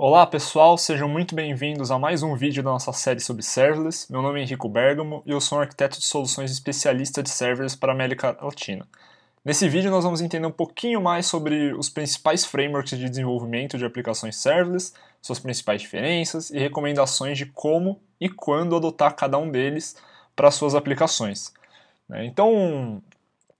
Olá pessoal, sejam muito bem-vindos a mais um vídeo da nossa série sobre serverless. Meu nome é Henrico Bergamo e eu sou um arquiteto de soluções especialista de serverless para a América Latina. Nesse vídeo nós vamos entender um pouquinho mais sobre os principais frameworks de desenvolvimento de aplicações serverless, suas principais diferenças e recomendações de como e quando adotar cada um deles para suas aplicações. Né? Então,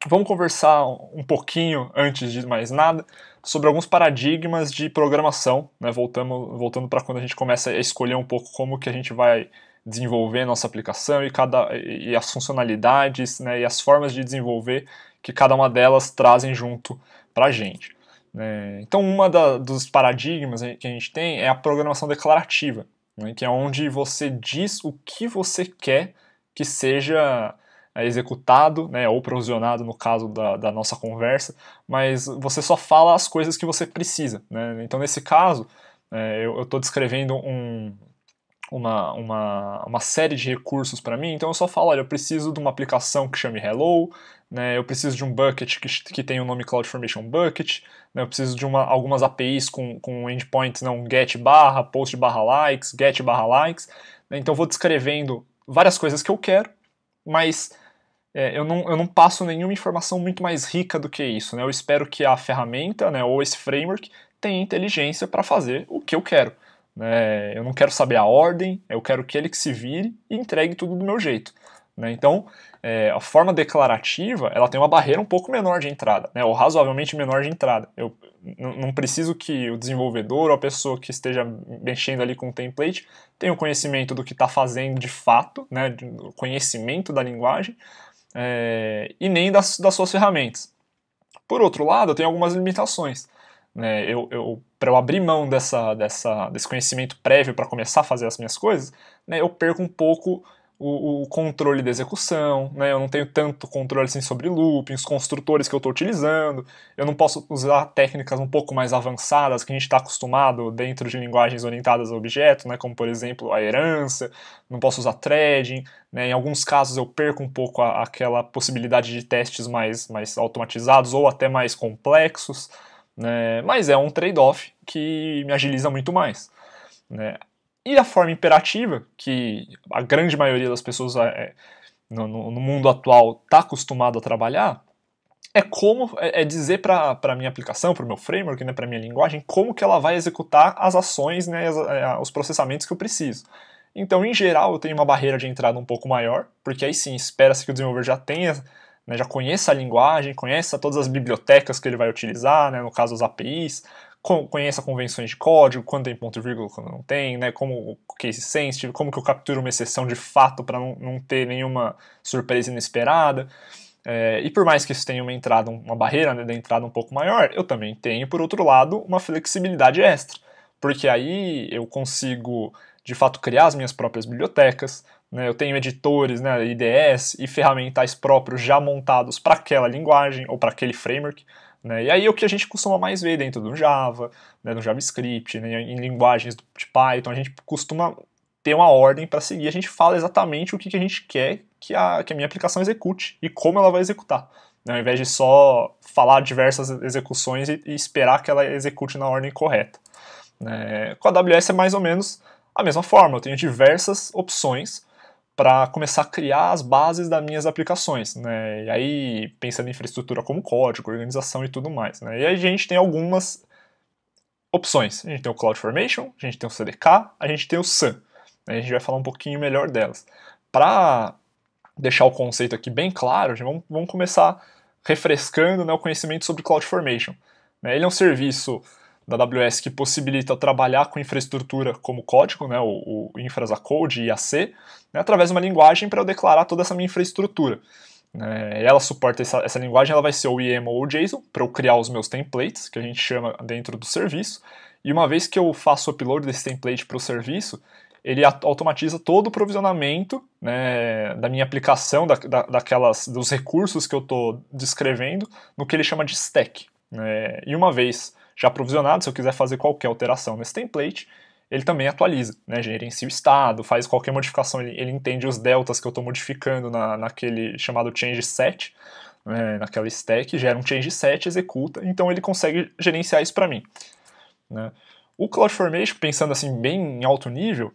Vamos conversar um pouquinho, antes de mais nada, sobre alguns paradigmas de programação, né? voltando, voltando para quando a gente começa a escolher um pouco como que a gente vai desenvolver nossa aplicação e, cada, e as funcionalidades né? e as formas de desenvolver que cada uma delas trazem junto para a gente. Né? Então, uma dos paradigmas que a gente tem é a programação declarativa, né? que é onde você diz o que você quer que seja é executado, né, ou provisionado no caso da, da nossa conversa, mas você só fala as coisas que você precisa. Né? Então, nesse caso, é, eu estou descrevendo um, uma, uma, uma série de recursos para mim, então eu só falo, olha, eu preciso de uma aplicação que chame Hello, né, eu preciso de um bucket que, que tem o nome CloudFormation Bucket, né, eu preciso de uma, algumas APIs com, com endpoints, não, get barra, post barra likes, get barra likes, né, então eu vou descrevendo várias coisas que eu quero, mas é, eu, não, eu não passo nenhuma informação muito mais rica do que isso. Né? Eu espero que a ferramenta né, ou esse framework tenha inteligência para fazer o que eu quero. Né? Eu não quero saber a ordem, eu quero que ele que se vire e entregue tudo do meu jeito. Né? Então, é, a forma declarativa ela tem uma barreira um pouco menor de entrada, né? ou razoavelmente menor de entrada. Eu não preciso que o desenvolvedor ou a pessoa que esteja mexendo ali com o template tenha o conhecimento do que está fazendo de fato, né? o conhecimento da linguagem, é, e nem das, das suas ferramentas. Por outro lado, eu tenho algumas limitações. Né? Eu, eu para eu abrir mão dessa, dessa, desse conhecimento prévio para começar a fazer as minhas coisas, né, eu perco um pouco o, o, controle da execução, né? eu não tenho tanto controle assim, sobre looping, os construtores que eu estou utilizando, eu não posso usar técnicas um pouco mais avançadas que a gente está acostumado dentro de linguagens orientadas a objetos, né? como por exemplo a herança, não posso usar threading, né? em alguns casos eu perco um pouco a, aquela possibilidade de testes mais, mais automatizados ou até mais complexos, né? mas é um trade-off que me agiliza muito mais. Né? E a forma imperativa, que a grande maioria das pessoas é, é no, no, mundo atual está acostumado a trabalhar, é como é, é dizer para a minha aplicação, para o meu framework, né, para a minha linguagem, como que ela vai executar as ações, né, as, é, os processamentos que eu preciso. Então, em geral, eu tenho uma barreira de entrada um pouco maior, porque aí sim, espera-se que o desenvolvedor já tenha né, já conheça a linguagem, conheça todas as bibliotecas que ele vai utilizar, né, no caso as APIs, conheça convenções de código, quando tem ponto e vírgula, quando não tem, né? Como o case sensitive, como que eu capturo uma exceção de fato para não, não ter nenhuma surpresa inesperada. É, e por mais que isso tenha uma entrada, uma barreira né, da entrada um pouco maior, eu também tenho, por outro lado, uma flexibilidade extra, porque aí eu consigo de fato criar as minhas próprias bibliotecas, né, eu tenho editores, né, IDS e ferramentais próprios já montados para aquela linguagem ou para aquele framework. Né? E aí é o que a gente costuma mais ver dentro do Java, né, no JavaScript, né, em linguagens de Python, a gente costuma ter uma ordem para seguir, a gente fala exatamente o que, que a gente quer que a, que a minha aplicação execute e como ela vai executar. Né? Ao invés de só falar diversas execuções e, e esperar que ela execute na ordem correta. Né? Com a AWS é mais ou menos a mesma forma, eu tenho diversas opções para começar a criar as bases das minhas aplicações, né? E aí pensando em infraestrutura como código, organização e tudo mais, né? E aí a gente tem algumas opções. A gente tem o CloudFormation, a gente tem o CDK, a gente tem o Sun. Né? A gente vai falar um pouquinho melhor delas. Para deixar o conceito aqui bem claro, vamos, vamos começar refrescando né, o conhecimento sobre CloudFormation. Né? Ele é um serviço da AWS que possibilita trabalhar com infraestrutura como código, né, o, o infras a code, IAC, né, através de uma linguagem para eu declarar toda essa minha infraestrutura. Né. ela suporta essa, essa, linguagem, ela vai ser o YAML ou o JSON para eu criar os meus templates, que a gente chama dentro do serviço, e uma vez que eu faço o upload desse template para o serviço, ele automatiza todo o provisionamento né, da minha aplicação, da, da, daquelas, dos recursos que eu estou descrevendo, no que ele chama de stack. É, e uma vez já provisionado, se eu quiser fazer qualquer alteração nesse template, ele também atualiza, né? gerencia o estado, faz qualquer modificação, ele, ele entende os deltas que eu estou modificando na, naquele chamado change set, né, naquela stack, gera um change set, executa, então ele consegue gerenciar isso para mim. Né? O CloudFormation, pensando assim bem em alto nível,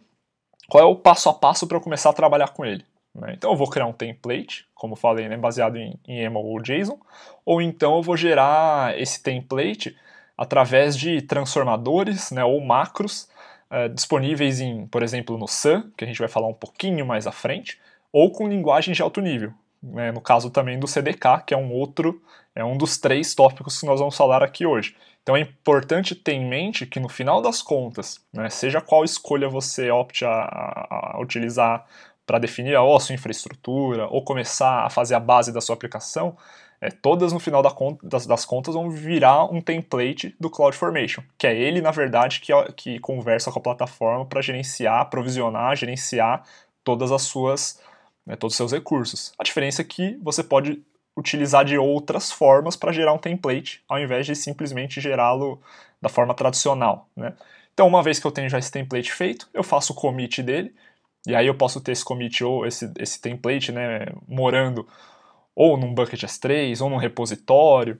qual é o passo a passo para eu começar a trabalhar com ele? Né? Então eu vou criar um template, como falei, né, baseado em, em YAML ou JSON, ou então eu vou gerar esse template através de transformadores né, ou macros eh, disponíveis em, por exemplo, no Sun, que a gente vai falar um pouquinho mais à frente, ou com linguagens de alto nível, né, no caso também do CDK, que é um outro, é um dos três tópicos que nós vamos falar aqui hoje. Então é importante ter em mente que no final das contas, né, seja qual escolha você opte a, a utilizar para definir a sua infraestrutura ou começar a fazer a base da sua aplicação, é, todas no final da conta, das, das, contas vão virar um template do CloudFormation, que é ele, na verdade, que, que conversa com a plataforma para gerenciar, provisionar, gerenciar todas as suas, né, todos os seus recursos. A diferença é que você pode utilizar de outras formas para gerar um template, ao invés de simplesmente gerá-lo da forma tradicional. Né? Então, uma vez que eu tenho já esse template feito, eu faço o commit dele e aí eu posso ter esse commit ou esse, esse template, né, morando ou num bucket S3, ou num repositório,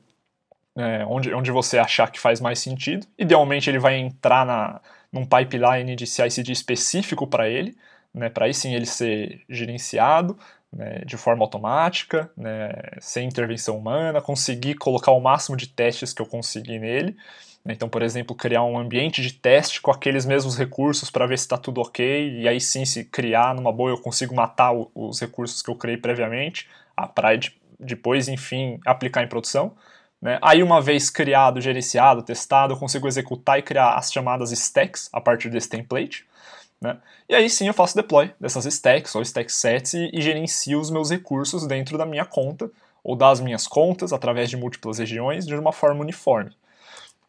é, onde, onde você achar que faz mais sentido. Idealmente ele vai entrar na, num pipeline de CI/CD específico para ele, né, para aí sim ele ser gerenciado né, de forma automática, né, sem intervenção humana, conseguir colocar o máximo de testes que eu conseguir nele. Né? Então, por exemplo, criar um ambiente de teste com aqueles mesmos recursos para ver se está tudo ok, e aí sim, se criar numa boa, eu consigo matar os recursos que eu criei previamente, a depois, enfim, aplicar em produção. Né? Aí, uma vez criado, gerenciado, testado, eu consigo executar e criar as chamadas stacks a partir desse template. Né? E aí sim eu faço deploy dessas stacks ou stack sets e, e gerencio os meus recursos dentro da minha conta ou das minhas contas através de múltiplas regiões de uma forma uniforme.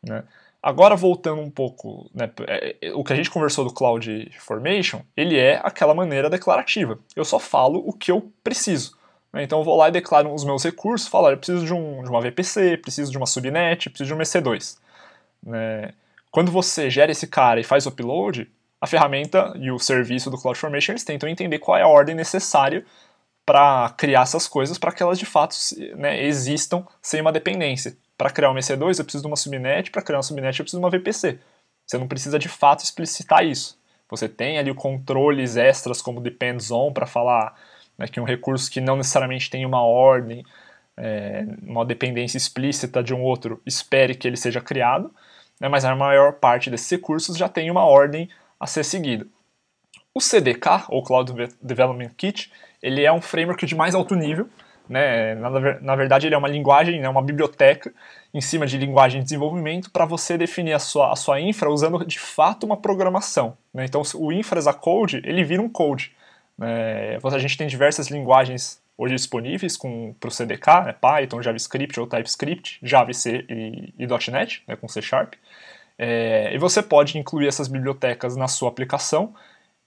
Né? Agora, voltando um pouco, né, é, é, o que a gente conversou do Cloud Formation, ele é aquela maneira declarativa. Eu só falo o que eu preciso. Né? Então, eu vou lá e declaro os meus recursos, falo, eu preciso de, um, de uma VPC, preciso de uma subnet, preciso de um EC2. Né? Quando você gera esse cara e faz o upload, a ferramenta e o serviço do Cloud Formation eles tentam entender qual é a ordem necessária para criar essas coisas para que elas de fato né, existam sem uma dependência. Para criar um EC2, eu preciso de uma subnet, para criar uma subnet, eu preciso de uma VPC. Você não precisa de fato explicitar isso. Você tem ali controles extras como depends on para falar né, que um recurso que não necessariamente tem uma ordem, é, uma dependência explícita de um outro, espere que ele seja criado, né, mas a maior parte desses recursos já tem uma ordem a ser seguida. O CDK, ou Cloud Development Kit, ele é um framework de mais alto nível, né? Na, na verdade, ele é uma linguagem, né, uma biblioteca em cima de linguagem de desenvolvimento para você definir a sua, a sua infra usando de fato uma programação. Né? Então, o infra as a code, ele vira um code. Né. Então, a gente tem diversas linguagens hoje disponíveis para o CDK, né, Python, JavaScript ou TypeScript, Java C e, e .NET, né, com C Sharp. É, e você pode incluir essas bibliotecas na sua aplicação,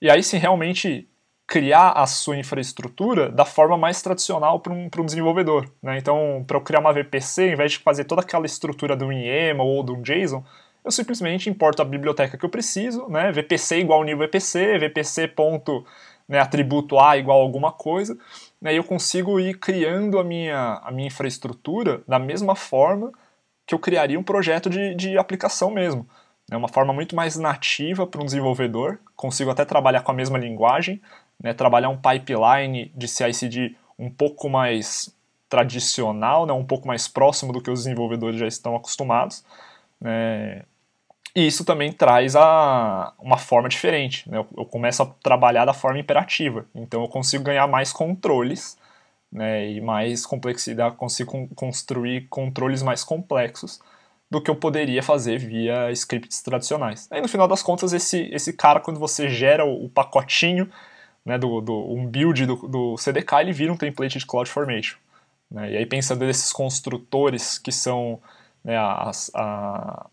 e aí se realmente criar a sua infraestrutura da forma mais tradicional para um, um desenvolvedor. Né? Então, para eu criar uma VPC, em vez de fazer toda aquela estrutura do IEMA ou do JSON, eu simplesmente importo a biblioteca que eu preciso, né? VPC igual nível VPC, VPC ponto, né, atributo A igual alguma coisa, né? e eu consigo ir criando a minha, a minha infraestrutura da mesma forma que eu criaria um projeto de, de aplicação mesmo. É uma forma muito mais nativa para um desenvolvedor, consigo até trabalhar com a mesma linguagem, né, trabalhar um pipeline de CI/CD um pouco mais tradicional, né, um pouco mais próximo do que os desenvolvedores já estão acostumados. Né, e isso também traz a, uma forma diferente. Né, eu, eu, começo a trabalhar da forma imperativa, então eu consigo ganhar mais controles né, e mais complexidade, consigo construir controles mais complexos do que eu poderia fazer via scripts tradicionais. Aí no final das contas, esse, esse cara, quando você gera o, o pacotinho né, do, do, um build do, do CDK, ele vira um template de CloudFormation. Né? E aí pensando desses construtores que são né, as, a,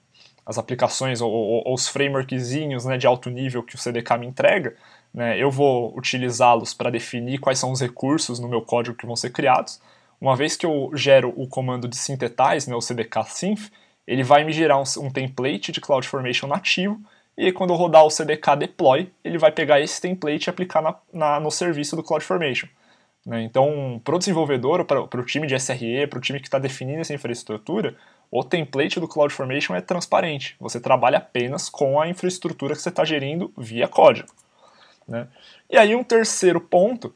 as aplicações ou, ou, ou os frameworkzinhos né, de alto nível que o CDK me entrega, né, eu vou utilizá-los para definir quais são os recursos no meu código que vão ser criados. Uma vez que eu gero o comando de synthetize, né, o CDK synth, ele vai me gerar um, um template de CloudFormation nativo e aí, quando eu rodar o cdk deploy, ele vai pegar esse template e aplicar na, na, no serviço do CloudFormation. Né? Então, para o desenvolvedor, para o time de SRE, para o time que está definindo essa infraestrutura, o template do CloudFormation é transparente. Você trabalha apenas com a infraestrutura que você está gerindo via código. Né? E aí, um terceiro ponto,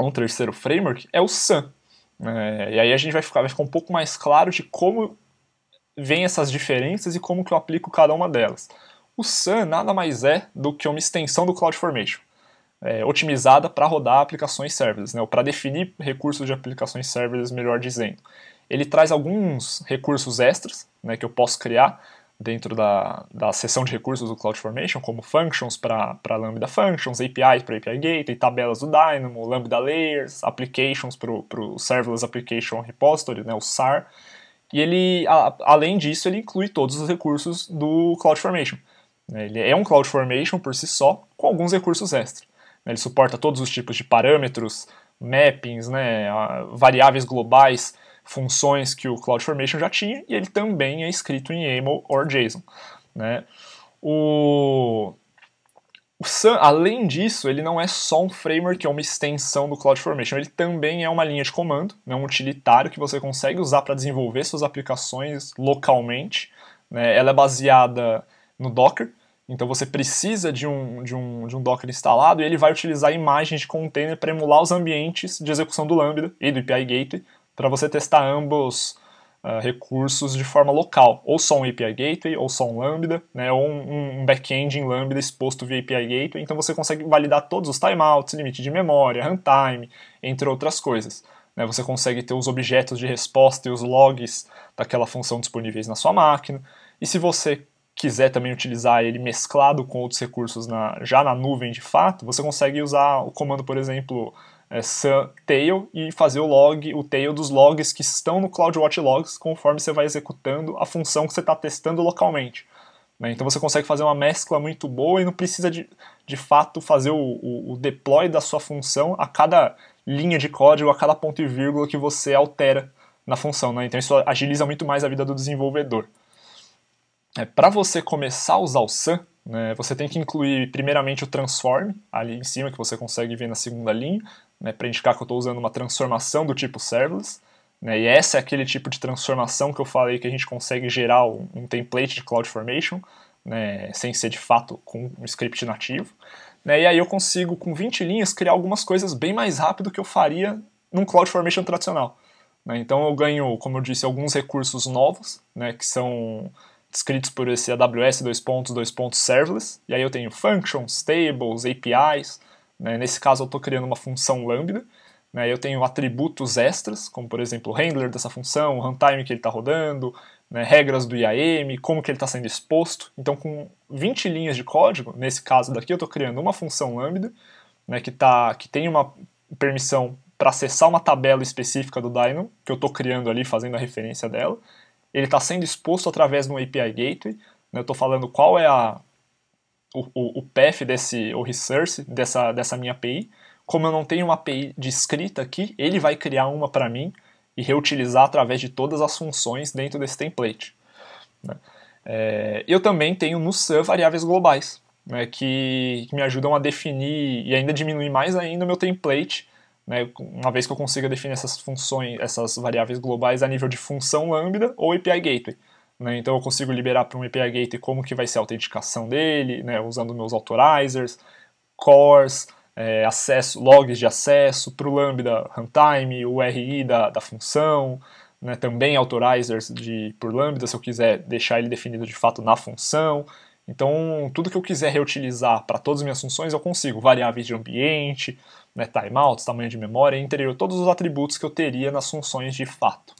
um terceiro framework, é o SAN. É, né? e aí a gente vai ficar, vai ficar um pouco mais claro de como vem essas diferenças e como que eu aplico cada uma delas. O SAN nada mais é do que uma extensão do CloudFormation, é, otimizada para rodar aplicações serverless, né, ou para definir recursos de aplicações serverless, melhor dizendo. Ele traz alguns recursos extras né, que eu posso criar dentro da, da seção de recursos do CloudFormation, como functions para Lambda Functions, APIs para API Gateway, tabelas do Dynamo, Lambda Layers, applications para o Serverless Application Repository, né, o SAR. E ele, a, além disso, ele inclui todos os recursos do CloudFormation. Né? Ele é um CloudFormation por si só, com alguns recursos extra. Né? Ele suporta todos os tipos de parâmetros, mappings, né, variáveis globais, funções que o CloudFormation já tinha, e ele também é escrito em YAML ou JSON. Né? O... o Sun, além disso, ele não é só um framework, é uma extensão do CloudFormation, ele também é uma linha de comando, né, um utilitário que você consegue usar para desenvolver suas aplicações localmente. Né? Ela é baseada no Docker. Então você precisa de um, de, um, de um Docker instalado e ele vai utilizar imagens de container para emular os ambientes de execução do Lambda e do API Gateway para você testar ambos uh, recursos de forma local, ou só um API Gateway, ou só um Lambda, né, ou um, um backend em Lambda exposto via API Gateway. Então você consegue validar todos os timeouts, limite de memória, runtime, entre outras coisas. Né, você consegue ter os objetos de resposta e os logs daquela função disponíveis na sua máquina. E se você quiser também utilizar ele mesclado com outros recursos na, já na nuvem de fato, você consegue usar o comando, por exemplo, é, sun tail e fazer o log, o tail dos logs que estão no CloudWatch Logs conforme você vai executando a função que você está testando localmente. Né? Então você consegue fazer uma mescla muito boa e não precisa de, de fato fazer o, o, o deploy da sua função a cada linha de código, a cada ponto e vírgula que você altera na função. Né? Então isso agiliza muito mais a vida do desenvolvedor é, para você começar a usar o SAN, né, você tem que incluir primeiramente o transform ali em cima, que você consegue ver na segunda linha, né, para indicar que eu estou usando uma transformação do tipo serverless. Né, e essa é aquele tipo de transformação que eu falei que a gente consegue gerar um, um template de CloudFormation, né, sem ser de fato com um script nativo. Né, e aí eu consigo, com 20 linhas, criar algumas coisas bem mais rápido que eu faria num CloudFormation tradicional. Né, então eu ganho, como eu disse, alguns recursos novos, né, que são descritos por esse AWS dois pontos, dois pontos serverless, e aí eu tenho functions, tables, APIs, né? nesse caso eu estou criando uma função lambda, né? eu tenho atributos extras, como por exemplo o handler dessa função, o runtime que ele está rodando, né? regras do IAM, como que ele está sendo exposto, então com 20 linhas de código, nesse caso daqui eu estou criando uma função lambda, né? que, tá, que tem uma permissão para acessar uma tabela específica do Dynamo, que eu estou criando ali, fazendo a referência dela, ele está sendo exposto através de um API Gateway. Né? Eu estou falando qual é a, o, o, o path desse, o resource dessa, dessa minha API. Como eu não tenho uma API descrita aqui, ele vai criar uma para mim e reutilizar através de todas as funções dentro desse template. Né? É, eu também tenho no SAN variáveis globais, né, que, que, me ajudam a definir e ainda diminuir mais ainda o meu template né, uma vez que eu consiga definir essas funções, essas variáveis globais a nível de função lambda ou API Gateway. Né, então eu consigo liberar para um API Gateway como que vai ser a autenticação dele, né, usando meus authorizers, cores, é, acesso, logs de acesso, para o Lambda runtime, o URI da, da função, né, também authorizers de, por Lambda, se eu quiser deixar ele definido de fato na função. Então, tudo que eu quiser reutilizar para todas as minhas funções, eu consigo. Variáveis de ambiente, né, timeouts, tamanho de memória, interior todos os atributos que eu teria nas funções de fato.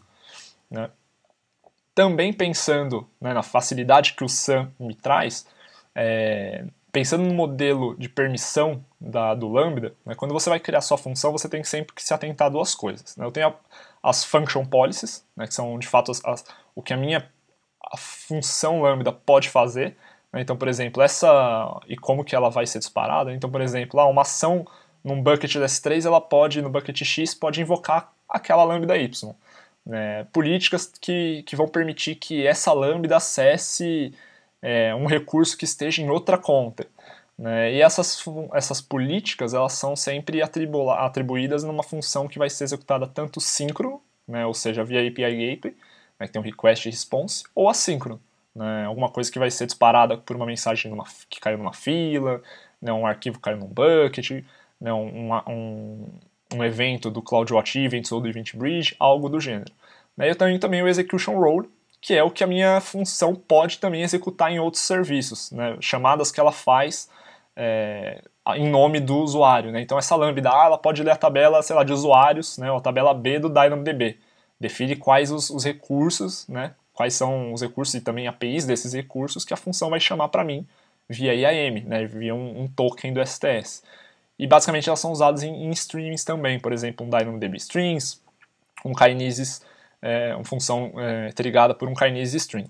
Né. Também pensando né, na facilidade que o SAM me traz, é, pensando no modelo de permissão da, do Lambda, né, quando você vai criar sua função, você tem sempre que se atentar a duas coisas. Né. Eu tenho a, as function policies, né, que são de fato as, as, o que a minha a função Lambda pode fazer. Então, por exemplo, essa e como que ela vai ser disparada. Então, por exemplo, lá ah, uma ação num bucket S3, ela pode, no bucket X, pode invocar aquela lambda Y. É, políticas que, que vão permitir que essa lambda acesse é, um recurso que esteja em outra conta. Né? E essas, essas políticas elas são sempre atribuídas numa função que vai ser executada tanto síncrono, né? ou seja, via API Gateway, né? que tem um request e response, ou assíncrono. Né? Alguma coisa que vai ser disparada por uma mensagem numa, que caiu numa fila, né? um arquivo caiu num bucket, né, um, um, um evento do CloudWatch Events ou do Event Bridge, algo do gênero. Né, eu tenho também o Execution Role, que é o que a minha função pode também executar em outros serviços, né, chamadas que ela faz é, em nome do usuário. Né, então essa lambda A ela pode ler a tabela sei lá, de usuários, né, ou a tabela B do DynamoDB. Define quais os, os recursos, né, quais são os recursos e também APIs desses recursos que a função vai chamar para mim via IAM, né, via um, um token do STS. E basicamente elas são usadas em, em streams também, por exemplo, um DynamoDB Streams um Kinesis, é, uma função é, trigada por um Kinesis String.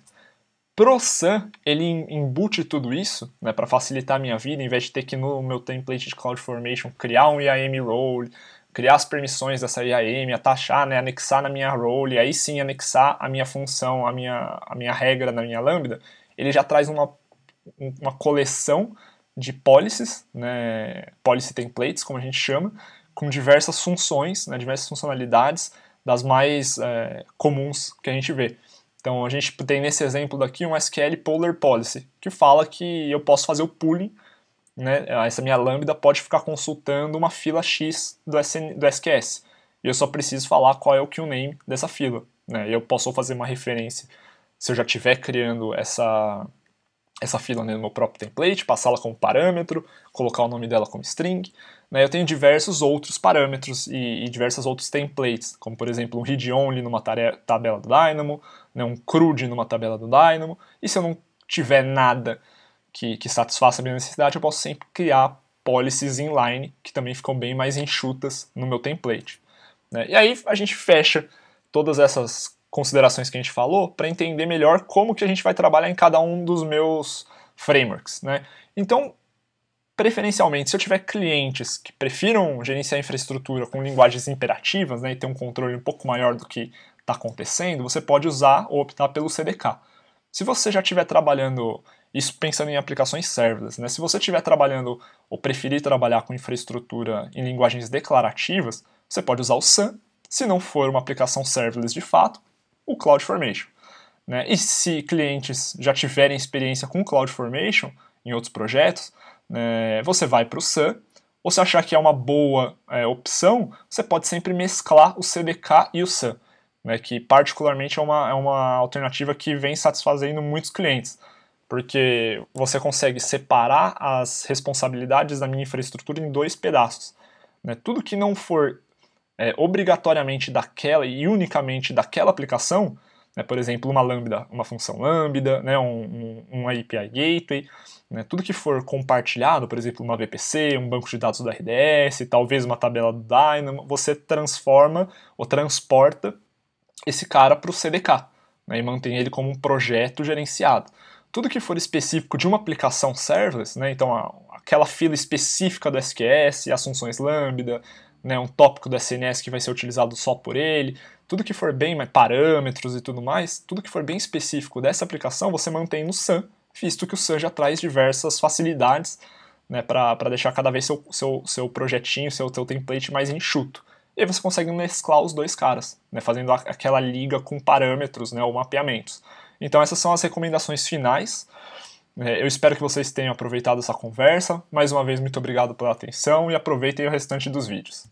Pro Sun, ele embute tudo isso, né, para facilitar a minha vida, em vez de ter que no meu template de CloudFormation criar um IAM role, criar as permissões dessa IAM, atachar, né, anexar na minha role, e aí sim anexar a minha função, a minha, a minha regra na minha lambda, ele já traz uma, uma coleção de policies, né, policy templates, como a gente chama, com diversas funções, né, diversas funcionalidades, das mais é, comuns que a gente vê. Então a gente tem nesse exemplo daqui um SQL Polar Policy, que fala que eu posso fazer o pooling, né, essa minha lambda pode ficar consultando uma fila X do, SN, do SQS, e eu só preciso falar qual é o QNAME dessa fila. Né, eu posso fazer uma referência, se eu já estiver criando essa, essa fila no meu próprio template, passá-la como parâmetro, colocar o nome dela como string. Né? Eu tenho diversos outros parâmetros e, e diversos outros templates, como por exemplo um read-only numa tabela do Dynamo, né? um crude numa tabela do Dynamo, e se eu não tiver nada que, que satisfaça a minha necessidade, eu posso sempre criar policies inline, que também ficam bem mais enxutas no meu template. Né? E aí a gente fecha todas essas considerações que a gente falou para entender melhor como que a gente vai trabalhar em cada um dos meus frameworks, né? Então, preferencialmente, se eu tiver clientes que prefiram gerenciar infraestrutura com linguagens imperativas, né, e ter um controle um pouco maior do que está acontecendo, você pode usar ou optar pelo CDK. Se você já estiver trabalhando, isso pensando em aplicações serverless, né, se você estiver trabalhando ou preferir trabalhar com infraestrutura em linguagens declarativas, você pode usar o SAN, se não for uma aplicação serverless de fato, o CloudFormation. Né? E se clientes já tiverem experiência com CloudFormation em outros projetos, né, você vai para o SAN, ou se achar que é uma boa é, opção, você pode sempre mesclar o CDK e o SAN, né, que particularmente é uma, é uma alternativa que vem satisfazendo muitos clientes, porque você consegue separar as responsabilidades da minha infraestrutura em dois pedaços. Né, tudo que não for é, obrigatoriamente daquela e unicamente daquela aplicação, né, por exemplo, uma lambda, uma função lambda, né, um, um, um API gateway, né, tudo que for compartilhado, por exemplo, uma VPC, um banco de dados do RDS, talvez uma tabela do Dynamo, você transforma ou transporta esse cara para o CDK né, e mantém ele como um projeto gerenciado. Tudo que for específico de uma aplicação serverless, né, então a, aquela fila específica do SQS, as funções Lambda, né, um tópico do SNS que vai ser utilizado só por ele, tudo que for bem, né, parâmetros e tudo mais, tudo que for bem específico dessa aplicação você mantém no Sun, visto que o Sun já traz diversas facilidades né, para deixar cada vez seu, seu, seu projetinho, seu, seu template mais enxuto. E aí você consegue mesclar os dois caras, né, fazendo aquela liga com parâmetros né, ou mapeamentos. Então essas são as recomendações finais. É, eu espero que vocês tenham aproveitado essa conversa. Mais uma vez, muito obrigado pela atenção e aproveitem o restante dos vídeos.